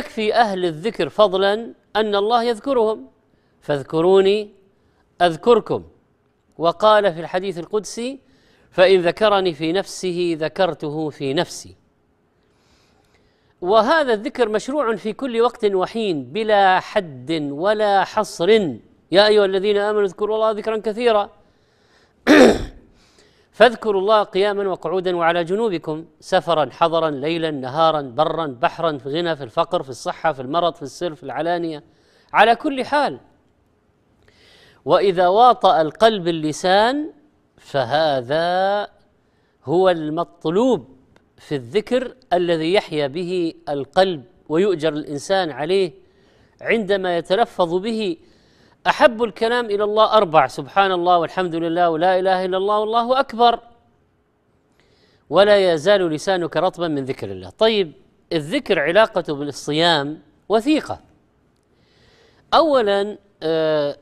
يكفي أهل الذكر فضلا أن الله يذكرهم فاذكروني أذكركم وقال في الحديث القدسي فإن ذكرني في نفسه ذكرته في نفسي وهذا الذكر مشروع في كل وقت وحين بلا حد ولا حصر يا أيها الذين آمنوا اذكروا الله ذكرا كثيرا فاذكروا الله قياما وقعودا وعلى جنوبكم سفرا حضرا ليلا نهارا برا بحرا في الغنى في الفقر في الصحه في المرض في السر في العلانيه على كل حال واذا واطا القلب اللسان فهذا هو المطلوب في الذكر الذي يحيا به القلب ويؤجر الانسان عليه عندما يتلفظ به احب الكلام الى الله اربع سبحان الله والحمد لله ولا اله الا الله والله اكبر ولا يزال لسانك رطبا من ذكر الله طيب الذكر علاقته بالصيام وثيقه اولا آه،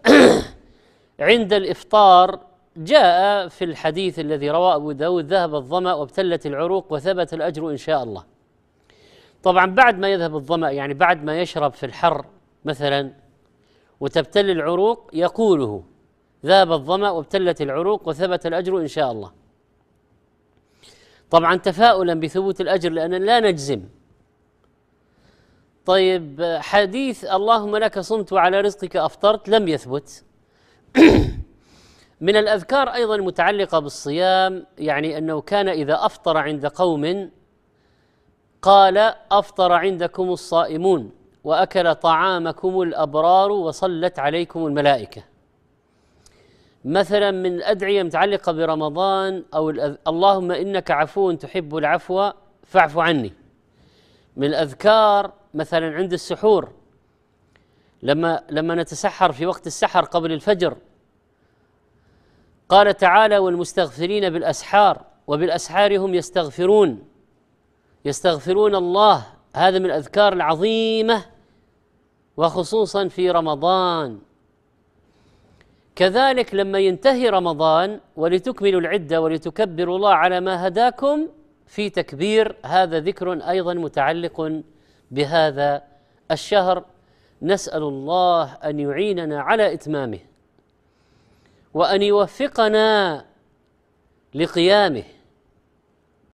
عند الافطار جاء في الحديث الذي رواه ابو داود ذهب الظما وابتلت العروق وثبت الاجر ان شاء الله طبعا بعد ما يذهب الظما يعني بعد ما يشرب في الحر مثلا وتبتل العروق يقوله ذاب الظمأ وابتلت العروق وثبت الأجر إن شاء الله طبعا تفاؤلا بثبوت الأجر لأننا لا نجزم طيب حديث اللهم لك صمت وعلى رزقك أفطرت لم يثبت من الأذكار أيضا متعلقة بالصيام يعني أنه كان إذا أفطر عند قوم قال أفطر عندكم الصائمون واكل طعامكم الابرار وصلت عليكم الملائكه مثلا من الادعيه متعلقه برمضان او اللهم انك عفو تحب العفو فاعف عني من الاذكار مثلا عند السحور لما لما نتسحر في وقت السحر قبل الفجر قال تعالى والمستغفرين بالاسحار وبالاسحار هم يستغفرون يستغفرون الله هذا من الأذكار العظيمة وخصوصا في رمضان كذلك لما ينتهي رمضان ولتكملوا العدة ولتكبروا الله على ما هداكم في تكبير هذا ذكر أيضا متعلق بهذا الشهر نسأل الله أن يعيننا على إتمامه وأن يوفقنا لقيامه